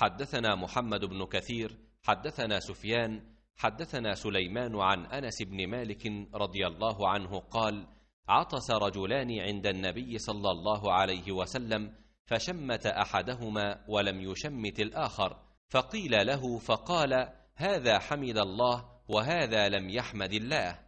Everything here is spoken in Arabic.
حدثنا محمد بن كثير حدثنا سفيان حدثنا سليمان عن انس بن مالك رضي الله عنه قال عطس رجلان عند النبي صلى الله عليه وسلم فشمت احدهما ولم يشمت الاخر فقيل له فقال هذا حمد الله وهذا لم يحمد الله